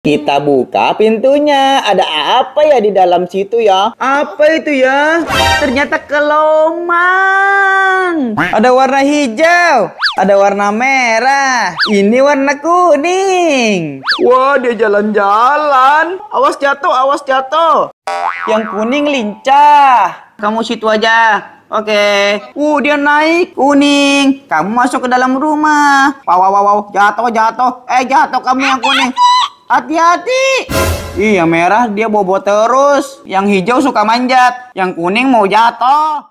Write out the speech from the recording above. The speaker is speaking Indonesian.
Kita buka pintunya. Ada apa ya di dalam situ ya? Apa itu ya? Ternyata kelomang. Ada warna hijau. Ada warna merah. Ini warna kuning. Wah, dia jalan-jalan. Awas jatuh, awas jatuh. Yang kuning lincah. Kamu situ aja. Oke. Okay. Uh, dia naik kuning. Kamu masuk ke dalam rumah. Wow, wow, wow. Jatuh, jatuh. Eh, jatuh kamu yang kuning. Hati-hati. Ih, yang merah dia bobot terus, yang hijau suka manjat, yang kuning mau jatuh.